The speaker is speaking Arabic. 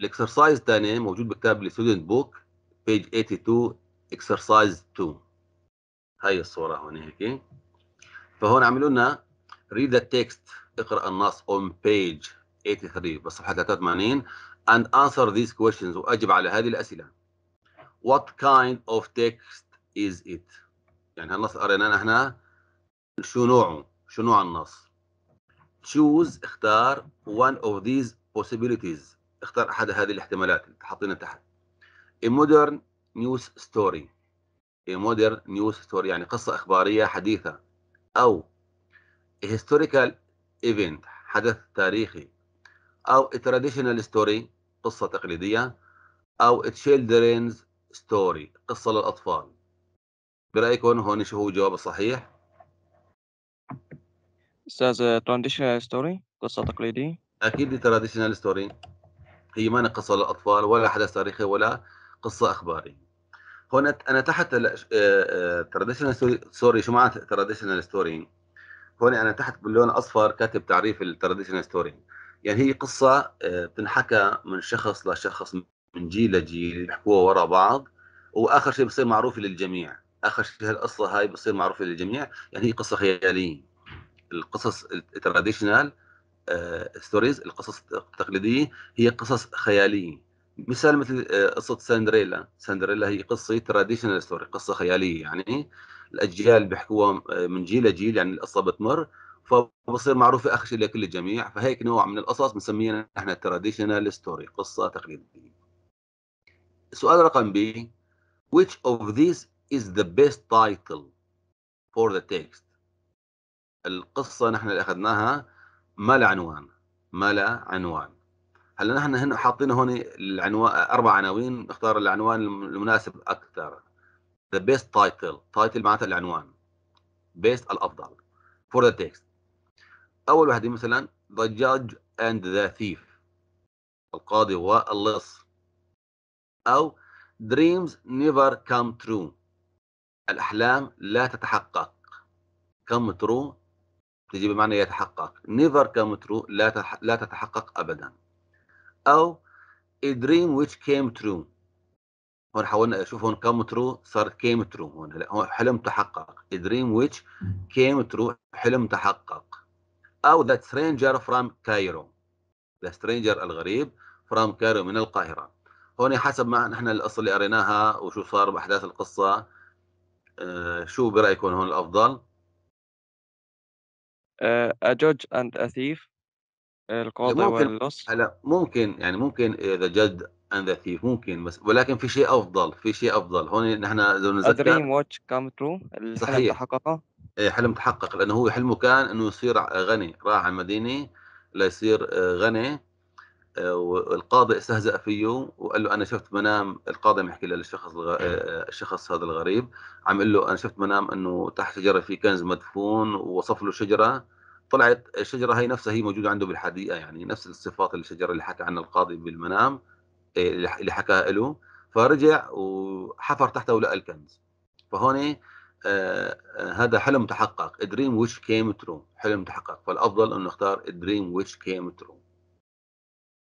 الاكسرسايز الثاني موجود بكتاب الستودنت بوك بيج 82 اكسرسايز 2 هاي الصوره هون هيك فهون عملوا لنا read the text اقرا النص on page 83 بالصفحه 83 and answer these questions واجب على هذه الاسئله what kind of text is it يعني هالنص قريناه نحن شو نوعه شو نوع النص choose اختار one of these possibilities اختار احد هذه الاحتمالات اللي حاطينها تحت A modern news story A modern news story يعني قصة إخبارية حديثة أو A historical event حدث تاريخي أو A traditional story قصة تقليدية أو A children's story قصة للأطفال برأيكم هون شو هو الجواب الصحيح؟ أستاذ تراديشنال ستوري قصة تقليدية أكيد تراديشنال ستوري هي ما قصة للأطفال ولا حدث تاريخي ولا قصة أخباري هنا أنا تحت تراديشنال ستوري آه، آه، شو معنى تراديشنال ستوري؟ هون أنا تحت باللون أصفر كاتب تعريف التراديشنال ستوري يعني هي قصة آه، بتنحكى من شخص لشخص من جيل لجيل يحكوها وراء بعض وآخر شيء بصير معروف للجميع آخر شيء هالقصة هاي بصير معروفة للجميع يعني هي قصة خيالية القصص التراديشنال ستوريز آه، القصص التقليديه هي قصص خياليه مثال مثل آه، قصه سندريلا سندريلا هي قصه تراديشنال ستوري قصه خياليه يعني الاجيال بيحكوها آه، من جيل لجيل يعني القصه بتمر فبصير معروفه اخر شيء لكل الجميع فهيك نوع من القصص بنسميها نحن تراديشنال ستوري قصه تقليديه سؤال رقم بي which of these is the best title for the text القصه نحن اللي اخذناها ما له عنوان ما له عنوان هلا نحن هنا حاطين هون العنوان اربع عناوين نختار العنوان المناسب اكثر ذا بيست تايتل تايتل معناتها العنوان بيست الافضل فور ذا تكست اول واحده مثلا ذا جادج اند ذا ثيف القاضي واللص او dreams never come true الأحلام لا تتحقق come true تجي بمعنى يتحقق never come true لا لا تتحقق ابدا او a dream which came true هون حاولنا شوف هون come true صار came true هون هون حلم تحقق a dream which came true حلم تحقق او the stranger from Cairo the stranger الغريب from Cairo من القاهره هون حسب ما نحن القصه اللي قريناها وشو صار باحداث القصه آه، شو برايكم هون الافضل A Judge and a Thief القاضي واللص لا ممكن يعني ممكن ذا جد اند ذا ثيف ممكن بس ولكن في شيء افضل في شيء افضل هون نحن لو نذكر دريم واتش كام ترو صحيح تحقق ايه حلم تحقق لانه هو حلمه كان انه يصير غني راح على المدينه ليصير آه، غني والقاضي استهزأ فيه وقال له انا شفت منام القاضي عم يحكي للشخص الغ... الشخص هذا الغريب عم يقول له انا شفت منام انه تحت شجره في كنز مدفون ووصف له شجره طلعت الشجره هي نفسها هي موجوده عنده بالحديقه يعني نفس الصفات الشجره اللي حكى عنها القاضي بالمنام إيه، اللي حكاها له فرجع وحفر تحته ولقى الكنز فهون آه، آه، هذا حلم تحقق دريم ويش كيم ترو حلم تحقق فالافضل انه اختار دريم ويش كيم ترو